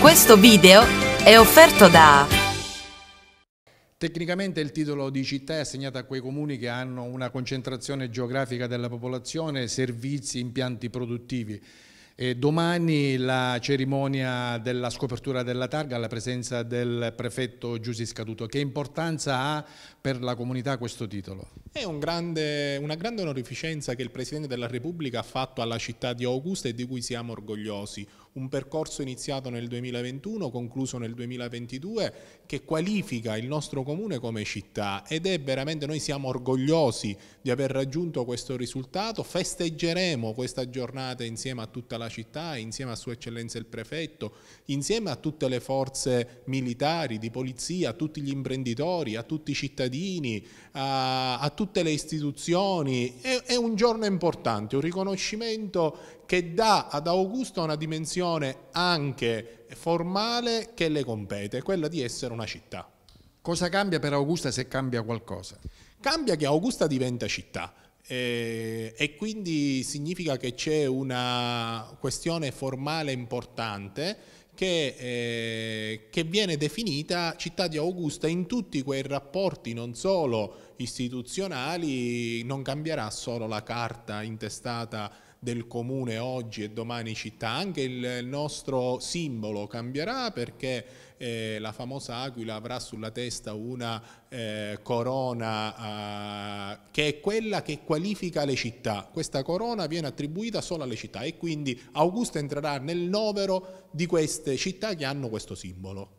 Questo video è offerto da... Tecnicamente il titolo di città è assegnato a quei comuni che hanno una concentrazione geografica della popolazione, servizi, impianti produttivi. E domani la cerimonia della scopertura della targa alla presenza del prefetto Giussi Scaduto. Che importanza ha per la comunità questo titolo? È un grande, una grande onorificenza che il Presidente della Repubblica ha fatto alla città di Augusta e di cui siamo orgogliosi un percorso iniziato nel 2021, concluso nel 2022, che qualifica il nostro comune come città ed è veramente, noi siamo orgogliosi di aver raggiunto questo risultato, festeggeremo questa giornata insieme a tutta la città, insieme a Sua Eccellenza il Prefetto, insieme a tutte le forze militari, di polizia, a tutti gli imprenditori, a tutti i cittadini, a, a tutte le istituzioni. È, è un giorno importante, un riconoscimento che dà ad Augusto una dimensione funzione anche formale che le compete, quella di essere una città. Cosa cambia per Augusta se cambia qualcosa? Cambia che Augusta diventa città eh, e quindi significa che c'è una questione formale importante che, eh, che, viene definita città di Augusta in tutti quei rapporti non solo istituzionali, non cambierà solo la carta intestata del comune oggi e domani città, anche il nostro simbolo cambierà perché eh, la famosa aquila avrà sulla testa una eh, corona eh, che è quella che qualifica le città. Questa corona viene attribuita solo alle città e quindi Augusta entrerà nel novero di queste città che hanno questo simbolo.